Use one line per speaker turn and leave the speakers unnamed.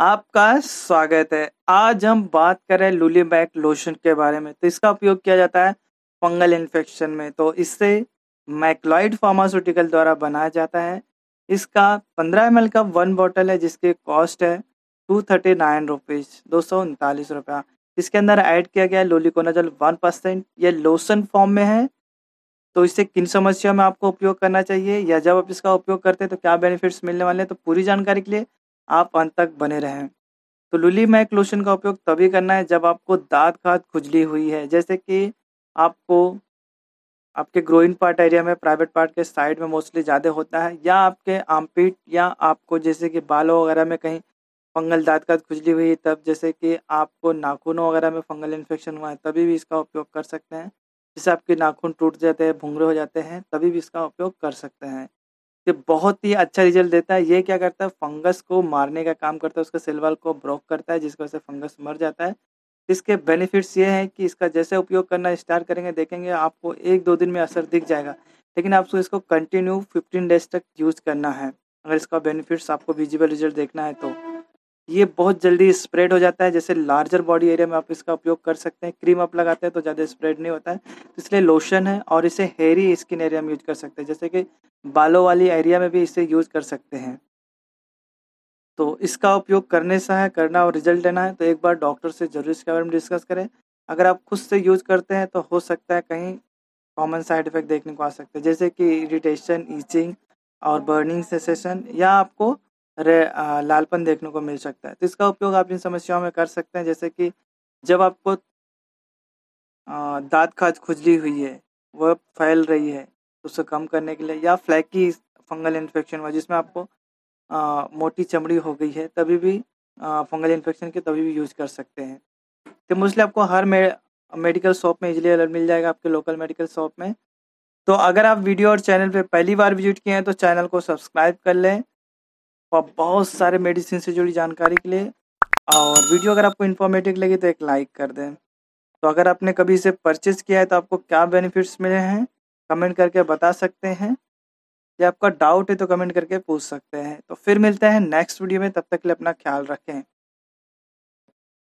आपका स्वागत है आज हम बात करें लुलीबैक लोशन के बारे में तो इसका उपयोग किया जाता है फंगल इन्फेक्शन में तो इससे मैक्लॉइड फार्मास्यूटिकल द्वारा बनाया जाता है इसका 15 एम का वन बॉटल है जिसकी कॉस्ट है टू थर्टी नाइन रुपीज दो सौ उनतालीस रुपया इसके अंदर ऐड किया गया है लोलिकोनाजल वन परसेंट ये लोशन फॉर्म में है तो इससे किन समस्याओं में आपको उपयोग करना चाहिए या जब आप इसका उपयोग करते हैं तो क्या बेनिफिट्स मिलने वाले हैं तो पूरी जानकारी के लिए आप अंत तक बने रहें तो लुली मैक लोशन का उपयोग तभी करना है जब आपको दांत खाद खुजली हुई है जैसे कि आपको आपके ग्रोइन पार्ट एरिया में प्राइवेट पार्ट के साइड में मोस्टली ज़्यादा होता है या आपके आमपीट या आपको जैसे कि बालों वगैरह में कहीं फंगल दांत खाद खुजली हुई तब जैसे कि आपको नाखूनों वगैरह में फंगल इन्फेक्शन हुआ है तभी भी इसका उपयोग कर सकते हैं जैसे आपके नाखून टूट जाते हैं भूंगरे हो जाते हैं तभी भी इसका उपयोग कर सकते हैं ये बहुत ही अच्छा रिजल्ट देता है ये क्या करता है फंगस को मारने का काम करता है उसके सेल को ब्रोक करता है जिसकी वजह से फंगस मर जाता है इसके बेनिफिट्स ये हैं कि इसका जैसे उपयोग करना स्टार्ट करेंगे देखेंगे आपको एक दो दिन में असर दिख जाएगा लेकिन आपको इसको कंटिन्यू 15 डेज तक यूज़ करना है अगर इसका बेनिफिट्स आपको विजिबल रिजल्ट देखना है तो ये बहुत जल्दी स्प्रेड हो जाता है जैसे लार्जर बॉडी एरिया में आप इसका उपयोग कर सकते हैं क्रीम आप लगाते हैं तो ज़्यादा स्प्रेड नहीं होता है तो इसलिए लोशन है और इसे हेयरी स्किन एरिया में यूज कर सकते हैं जैसे कि बालों वाली एरिया में भी इसे यूज कर सकते हैं तो इसका उपयोग करने से है करना और रिजल्ट लेना है तो एक बार डॉक्टर से जरूर इसके बारे में डिस्कस करें अगर आप खुद से यूज करते हैं तो हो सकता है कहीं कॉमन साइड इफेक्ट देखने को आ सकते हैं जैसे कि इरिटेशन ईचिंग और बर्निंग सेसेशन या आपको रे लालपन देखने को मिल सकता है। तो इसका उपयोग आप इन समस्याओं में कर सकते हैं जैसे कि जब आपको दांत खाज खुजली हुई है, वह फैल रही है, तो उसे कम करने के लिए या फ्लैकी फंगल इन्फेक्शन हुआ जिसमें आपको आ, मोटी चमड़ी हो गई है, तभी भी आ, फंगल इन्फेक्शन के तभी भी यूज़ कर सकते हैं। तो मुझे आपको हर मे मेडिकल शॉप में इजली अलर्ट मिल जाएगा आपके लोकल मेडिकल शॉप में। तो अगर आप वीडियो और चैनल पे पहली बार विज़िट किए हैं तो चैनल को सब्सक्राइब कर लें। और बहुत सारे मेडिसिन से जुड़ी जानकारी के लिए और वीडियो अगर आपको इन्फॉर्मेटिव लगे तो एक लाइक कर दें तो अगर आपने कभी इसे परचेज़ किया है तो आपको क्या बेनिफिट्स मिले हैं कमेंट करके बता सकते हैं या आपका डाउट है तो कमेंट करके पूछ सकते हैं तो फिर मिलते हैं नेक्स्ट वीडियो में तब तक के लिए अपना ख्याल रखें